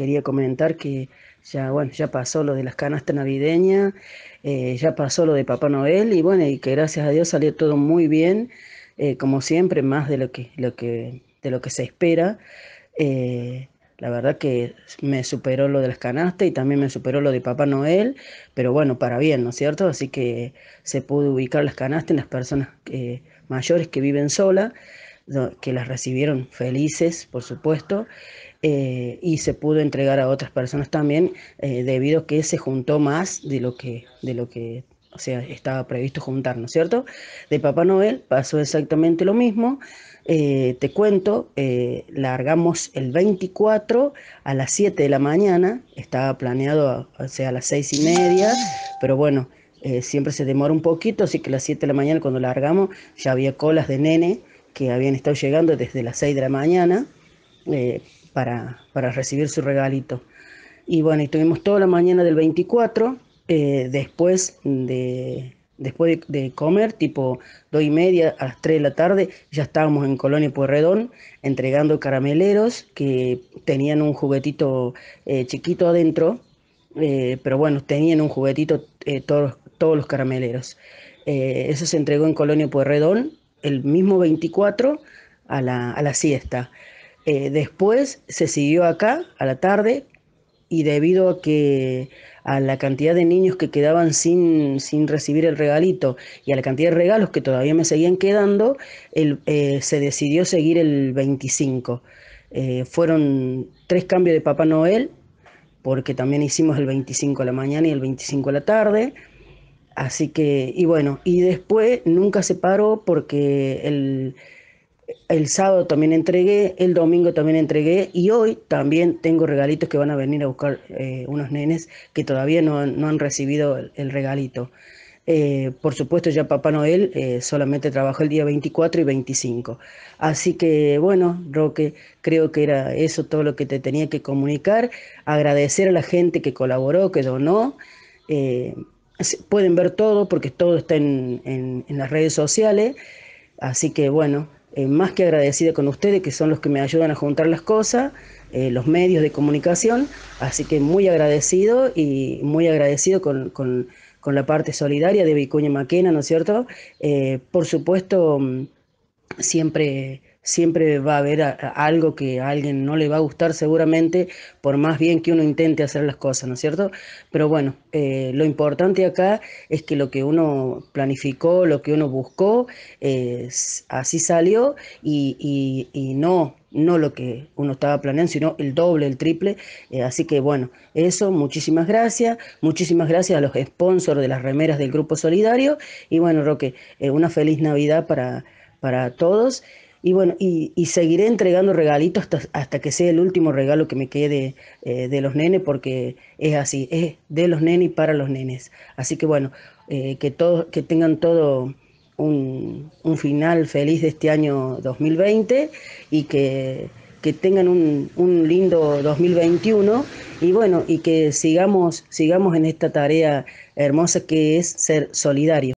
quería comentar que ya, bueno, ya pasó lo de las canastas navideñas, eh, ya pasó lo de Papá Noel y bueno, y que gracias a Dios salió todo muy bien, eh, como siempre, más de lo que, lo que, de lo que se espera. Eh, la verdad que me superó lo de las canastas y también me superó lo de Papá Noel, pero bueno, para bien, ¿no es cierto? Así que se pudo ubicar las canastas en las personas mayores que viven sola, que las recibieron felices, por supuesto, eh, y se pudo entregar a otras personas también eh, debido a que se juntó más de lo que, de lo que o estaba previsto juntar, ¿no es cierto? De Papá Noel pasó exactamente lo mismo. Eh, te cuento, largamos el 24 a las 7 de la mañana, estaba planeado a, las 6 y media, pero bueno, siempre se demora un poquito, así que a las 7 de la mañana cuando largamos ya había colas de nene que habían estado llegando desde las 6 de la mañana para, recibir su regalito. Y bueno, estuvimos toda la mañana del 24, eh, después de, después de, comer, tipo 2 y media a las 3 de la tarde, ya estábamos en Colonia Puerredón entregando carameleros que tenían un juguetito eh, chiquito adentro, eh, pero bueno, tenían un juguetito todos, todos los carameleros. eso se entregó en Colonia Puerredón el mismo 24 a la, a la siesta. Eh, después se siguió acá a la tarde y debido a que a la cantidad de niños que quedaban sin, sin recibir el regalito y a la cantidad de regalos que todavía me seguían quedando, eh, se decidió seguir el 25. Eh, fueron tres cambios de Papá Noel, porque también hicimos el 25 a la mañana y el 25 a la tarde. Así que, y bueno, y después nunca se paró porque el, el sábado también entregué, el domingo también entregué y hoy también tengo regalitos que van a venir a buscar eh, unos nenes que todavía no, han recibido el, regalito. Eh, por supuesto ya Papá Noel eh, solamente trabajó el día 24 y 25. Así que bueno, Roque, creo que era eso todo lo que te tenía que comunicar. Agradecer a la gente que colaboró, que donó. pueden ver todo porque todo está en las redes sociales. Así que bueno, eh, más que agradecida con ustedes, que son los que me ayudan a juntar las cosas, eh, los medios de comunicación, así que muy agradecido y muy agradecido con, con la parte solidaria de Vicuña Maquena, ¿no es cierto? Eh, por supuesto, mm, siempre siempre va a haber algo que a alguien no le va a gustar seguramente, por más bien que uno intente hacer las cosas, ¿no es cierto? Pero bueno, eh, lo importante acá es que lo que uno planificó, lo que uno buscó, eh, así salió y, no no lo que uno estaba planeando, sino el doble, el triple. Eh, así que bueno, eso, muchísimas gracias. Muchísimas gracias a los sponsors de las remeras del Grupo Solidario. Y bueno, Roque, una feliz Navidad para, para todos. Y bueno, y, seguiré entregando regalitos hasta, hasta, que sea el último regalo que me quede eh, de los nenes, porque es así, es de los nenes y para los nenes. Así que bueno, eh, que, todos, que tengan todo un, final feliz de este año 2020 y que, que tengan un, un, lindo 2021 y bueno, y que sigamos, sigamos en esta tarea hermosa que es ser solidarios.